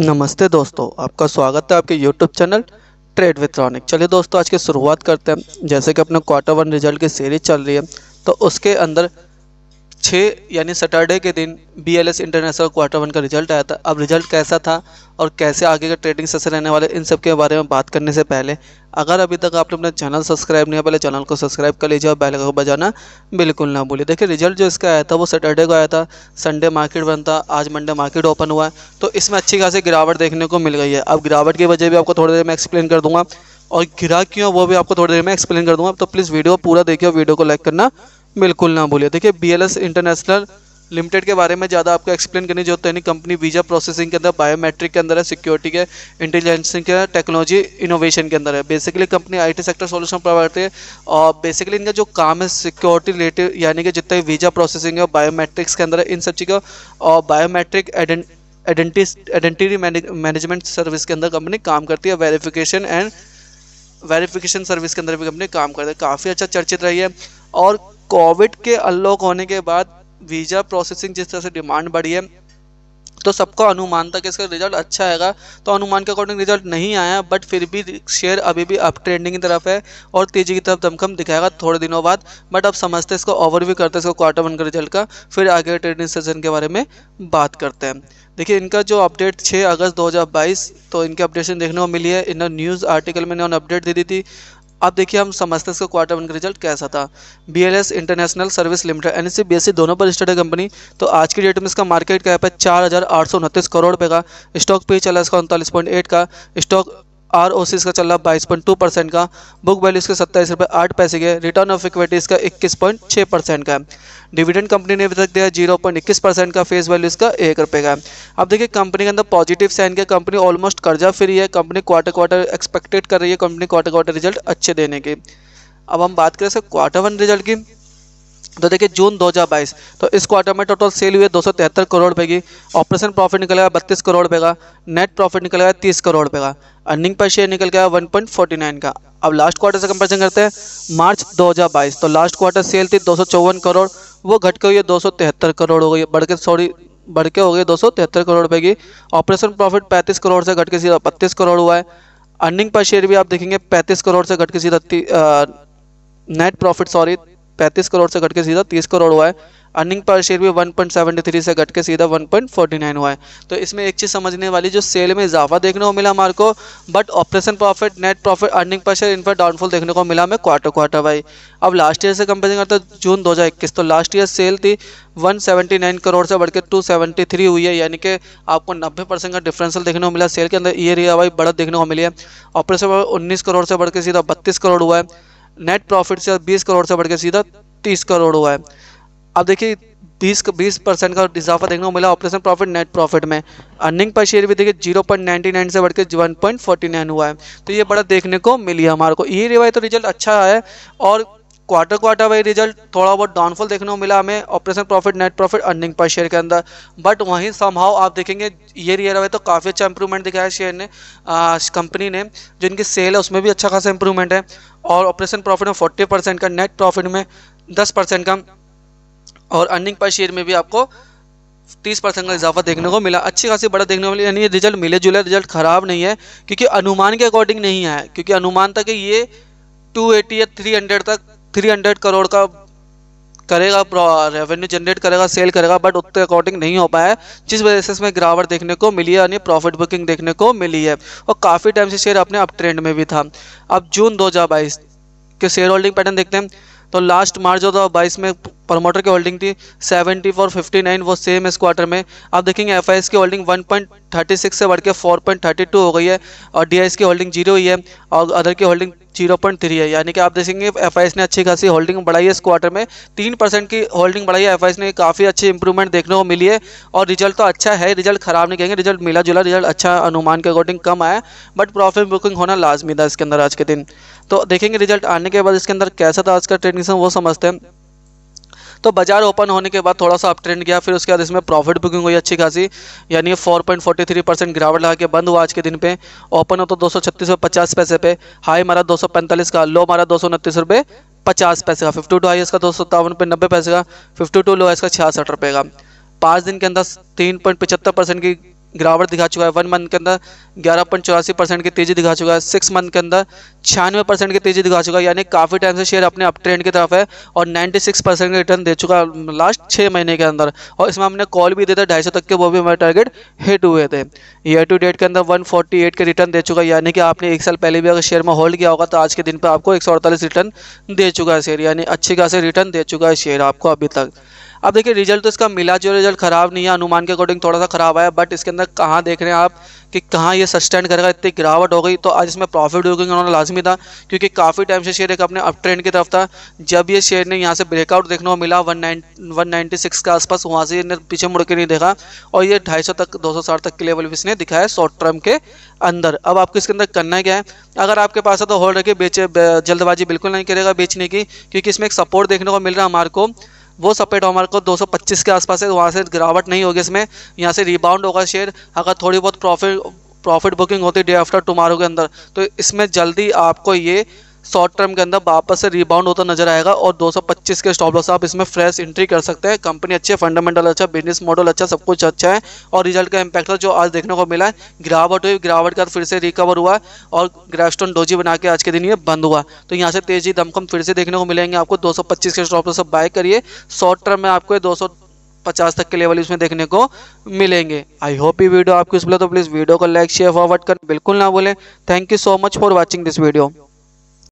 नमस्ते दोस्तों आपका स्वागत है आपके YouTube channel trade with Ronik चलिए दोस्तों आज की शुरुआत करते हैं जैसे कि अपने क्वार्टर वन रिजल्ट की सीरीज चल रही है तो उसके अंदर छः यानी सैटरडे के दिन B L S international quarter one का रिजल्ट आया था अब रिजल्ट कैसा था और कैसे आगे का ट्रेडिंग सेशन रहने वाले इन सब के बारे में बात करने से पहले अगर अभी तक आपने अपना चैनल सब्सक्राइब नहीं है पहले चैनल को सब्सक्राइब कर लीजिए और बैल को बजाना बिल्कुल ना भूलिए देखिए रिजल्ट जो इसका आया था वो सैटरडे को आया था संडे मार्केट बंद था आज मंडे मार्केट ओपन हुआ है तो इसमें अच्छी खासी गिरावट देखने को मिल गई है अब गिरावट की वजह भी आपको थोड़ी देर में एक्सप्लेन कर दूँगा और गिरा क्यों वो भी आपको थोड़ी देर में एक्सप्लेन कर दूँगा तो प्लीज़ वीडियो पूरा देखिए वीडियो को लाइक करना बिल्कुल ना भूलिए देखिए बी इंटरनेशनल लिमिटेड के बारे में ज़्यादा आपको एक्सप्लेन करने की जरूरत नहीं कंपनी वीज़ा प्रोसेसिंग के अंदर बायोमेट्रिक के अंदर है सिक्योरिटी के इंटेलिजेंस के टेक्नोलॉजी इनोवेशन के अंदर है basically company IT sector solution provide करती है और बेसिकली इनका जो काम है सिक्योरिटी रिलेटेड यानी कि जितना भी वीज़ा प्रोसेसिंग है बायोमेट्रिक्स के अंदर है इन सब चीज़ों और बायोमेट्रिक आइडेंटिटी मैनेजमेंट सर्विस के अंदर कंपनी काम करती है वेरीफिकेशन एंड वेरीफिकेशन सर्विस के अंदर भी कंपनी काम करती है काफ़ी अच्छा चर्चित रही है और कोविड के अनलॉक होने के बाद वीज़ा प्रोसेसिंग जिस तरह से डिमांड बढ़ी है तो सबको अनुमान था कि इसका रिजल्ट अच्छा आएगा तो अनुमान के अकॉर्डिंग रिजल्ट नहीं आया बट फिर भी शेयर अभी भी अप ट्रेंडिंग की तरफ है और तेज़ी की तरफ दमखम दिखाएगा थोड़े दिनों बाद बट अब समझते हैं इसको ओवरव्यू करते हैं इसको क्वार्टर वन का रिजल्ट का फिर आगे ट्रेडिंग सेशन के बारे में बात करते हैं देखिए इनका जो अपडेट 6 अगस्त 2022 तो इनकी अपडेशन देखने को मिली है इन न्यूज़ आर्टिकल में इन्होंने अपडेट दे दी थी अब देखिए हम समझते हैं इसका क्वार्टर वन का रिजल्ट कैसा था B L S international service limited N S C दोनों पर स्टेड है कंपनी तो आज की डेट में इसका मार्केट कैप है चार हज़ार आठ सौ उनतीस करोड़ रुपये का स्टॉक पे चला इसका उनतालीस पॉइंट एट का स्टॉक आर ओ सी इसका चल रहा है बाईस पॉइंट टू परसेंट का बुक वैल्यू इसका सत्ताईस रुपये आठ पैसे के रिटर्न ऑफ इक्विटी इसका इक्कीस पॉइंट छः परसेंट का है डिविडेंड कंपनी ने अभी तक दिया जीरो पॉइंट इक्कीस परसेंट का फेस वैल्यू इसका एक रुपये का है अब देखिए कंपनी के अंदर पॉजिटिव साइन के कंपनी ऑलमोस्ट कर्जा फ्री है कंपनी क्वार्टर क्वार्टर एक्सपेक्टेड कर रही है कंपनी क्वार्टर क्वार्टर रिजल्ट अच्छे देने की अब हम बात करें सर क्वार्टर वन रिजल्ट की तो देखिए जून 2022 तो इस क्वार्टर में टोटल सेल हुए तिहत्तर करोड़ रुपए की ऑपरेशन प्रॉफिट निकलेगा बत्तीस करोड़ रुपए का नेट प्रॉफिट निकलेगा तीस करोड़ रुपए का अर्निंग पर शेयर निकल गया 1.49 का अब लास्ट क्वार्टर से कंपेरिजन करते हैं मार्च 2022 तो लास्ट क्वार्टर सेल थी दो करोड़ वो घट के हुई दो करोड़ हो गई बढ़ के सॉरी बढ़ के हो गई दो करोड़ रुपये की ऑपरेशन प्रॉफिट पैंतीस करोड़ से घट के सीधा बत्तीस करोड़ हुआ है अर्निंग पर शेयर भी आप देखेंगे पैंतीस करोड़ से घट के सीधा नेट प्रॉफिट सॉरी पैंतीस करोड़ से घट के सीधा तीस करोड़ हुआ है अर्निंग पर शेयर भी 1.73 से घट के सीधा 1.49 हुआ है तो इसमें एक चीज़ समझने वाली जो सेल में इजाफा देखने को मिला हमारे को but operation profit net profit earning per share इन पर डाउनफॉल देखने को मिला हमें क्वार्टर क्वार्टर भाई अब लास्ट ईयर से कंपेयरिंग करते जून 2021 तो लास्ट ईयर सेल थी वन करोड़ से बढ़ के हुई है यानी कि आपको नब्बे परसेंट का डिफरेंसल देखने को मिला सेल के अंदर ईयर ईयर भाई बढ़त देखने को मिली है ऑपरेशन उन्नीस करोड़ से बढ़ के सीधा बत्तीस करोड़ हुआ है नेट प्रॉफिट से बीस करोड़ से बढ़ के सीधा तीस करोड़ हुआ है अब देखिए बीस बीस परसेंट का इजाफा देखने को मिला ऑपरेशन प्रॉफिट नेट प्रॉफिट में अर्निंग पर शेयर भी देखिए जीरो पॉइंट नाइन्टी नाइन से बढ़ के वन पॉइंट फोर्टी नाइन हुआ है तो ये बड़ा देखने को मिली है हमारे को ये रिवाई तो रिजल्ट अच्छा है और क्वार्टर क्वार्टर वाई रिजल्ट थोड़ा बहुत डाउनफॉल देखने को मिला हमें operation profit net profit earning per share के अंदर बट वहीं संभाव आप देखेंगे ये ईयर वाई तो काफ़ी अच्छा इंप्रूवमेंट दिखाया शेयर ने कंपनी ने जिनकी सेल है उसमें भी अच्छा खासा इंप्रूवमेंट है और ऑपरेशन प्रॉफिट में 40 परसेंट का नेट प्रॉफिट में 10 परसेंट का और अर्निंग पर शेयर में भी आपको 30 परसेंट का इजाफा देखने को मिला अच्छी खासी बड़ा देखने को मिला यानी ये रिजल्ट मिले जुले रिजल्ट ख़राब नहीं है क्योंकि अनुमान के अकॉर्डिंग नहीं आया क्योंकि अनुमान था कि ये टू एटी या थ्री हंड्रेड तक थ्री हंड्रेड करोड़ का करेगा रेवेन्यू जनरेट करेगा सेल करेगा बट उतने अकॉर्डिंग नहीं हो पाया जिस वजह से इसमें गिरावट देखने को मिली है यानी प्रॉफिट बुकिंग देखने को मिली है और काफ़ी टाइम से शेयर अपने अप ट्रेंड में भी था अब जून दो के शेयर होल्डिंग पैटर्न देखते हैं तो लास्ट मार्च जो था बाईस में प्रमोटर की होल्डिंग थी सेवेंटी फोर फिफ्टी नाइन वो सेम है इस क्वार्टर में आप देखेंगे एफ की holding one point thirty six से बढ़ के फोर पॉइंट थर्टी टू हो गई है और डी की होल्डिंग जीरो हुई है और अदर की होल्डिंग जीरो पॉइंट थ्री है यानी कि आप देखेंगे एफ ने अच्छी खासी होल्डिंग बढ़ाई है इस क्वार्टर में तीन परसेंट की होल्डिंग बढ़ाई है एफ ने काफ़ी अच्छी इंप्रूवमेंट देखने को मिली है और रिजल्ट तो अच्छा है रिजल्ट खराब नहीं कहेंगे रिजल्ट मिला जुला रिजल्ट अच्छा अनुमान के अकॉर्डिंग कम आया बट प्रॉफिट बुकिंग होना लाजमी था इसके अंदर आज के दिन तो देखेंगे रिजल्ट आने के बाद इसके अंदर कैसा था आज का ट्रेडिंग वो समझते हैं तो बाजार ओपन होने के बाद थोड़ा सा अप ट्रेंड गया फिर उसके बाद इसमें प्रॉफिट बुकिंग हुई अच्छी खासी यानी four point forty three percent गिरावट लगा के बंद हुआ आज के दिन पे ओपन हो तो दो सौ छत्तीस रुपये पचास पैसे पे हाई मारा दो सौ पैंतालीस का लो मारा दो सौ उनतीस रुपये पचास पैसे का फिफ्टी टू हाई इसका दो सौ सत्तावन रुपये नब्बे पैसे का फिफ्टी टू लो इसका छियासठ रुपये का पाँच दिन के अंदर तीन पॉइंट पचहत्तर परसेंट की गिरावट दिखा चुका है वन मंथ के अंदर ग्यारह पॉइंट चौरासी परसेंट की तेजी दिखा चुका है सिक्स मंथ के अंदर छियानवे परसेंट की तेजी दिखा चुका है यानी काफ़ी टाइम से शेयर अपने अप ट्रेंड की तरफ है और नाइन्टी सिक्स परसेंट का रिटर्न दे चुका है लास्ट छः महीने के अंदर और इसमें हमने कॉल भी दिया था ढाई सौ तक के वो भी हमारे टारगेट हिट हुए थे ईयर टू डेट के अंदर वन फोर्टी एट के रिटर्न दे चुका है यानी कि आपने एक साल पहले भी अगर शेयर में होल्ड किया होगा तो आज के दिन पर आपको एक सौ अड़तालीस रिटर्न दे चुका है शेयर यानी अच्छी खास रिटर्न दे चुका है शेयर आपको अभी तक अब देखिए रिजल्ट तो इसका मिला जो रिजल्ट ख़राब नहीं है अनुमान के अकॉर्डिंग थोड़ा सा ख़राब आया बट इसके अंदर कहाँ देख रहे हैं आप कि कहाँ ये सस्टेंड करेगा इतनी गिरावट हो गई तो आज इसमें प्रॉफिट बुकिंग उन्होंने लाजमी था क्योंकि काफ़ी टाइम से शेयर एक अपने अप ट्रेंड की तरफ था जब ये शेयर ने यहाँ से ब्रेकआउट देखने को मिला वन नाइन के आसपास वहाँ से इन्हें पीछे मुड़ के नहीं देखा और ये ढाई तक दो तक के लेवल भी इसने दिखाया शॉर्ट टर्म के अंदर अब आपको इसके अंदर करना क्या है अगर आपके पास है तो होल्ड रखिए बेचे जल्दबाजी बिल्कुल नहीं करेगा बेचने की क्योंकि इसमें एक सपोर्ट देखने को मिल रहा है हमारे को वो सपोर्ट हमारे को 225 के आसपास है वहाँ से गिरावट नहीं होगी इसमें यहाँ से रिबाउंड होगा शेयर अगर थोड़ी बहुत प्रॉफिट प्रॉफिट बुकिंग होती है डे आफ्टर टुमारो के अंदर तो इसमें जल्दी आपको ये शॉर्ट टर्म के अंदर वापस से रिबाउंड होता नजर आएगा और 225 के स्टॉप लॉस आप इसमें फ्रेश एंट्री कर सकते हैं कंपनी अच्छी फंडामेंटल अच्छा बिजनेस मॉडल अच्छा सब कुछ अच्छा है और रिजल्ट का इम्पैक्ट जो आज देखने को मिला है गिरावट हुई गिरावट का फिर से रिकवर हुआ और ग्रेस्टोन डोजी बना के आज के दिन ये बंद हुआ तो यहाँ से तेजी दमकम फिर से देखने को मिलेंगे आपको दो के स्टॉप लॉस बाय करिए शॉर्ट टर्म में आपको दो पचास तक के लेवल इसमें देखने को मिलेंगे आई होप ये वीडियो आपको इस बोले तो प्लीज़ वीडियो को लाइक शेयर फॉरवर्ड कर बिल्कुल ना बोले thank you so much for watching this video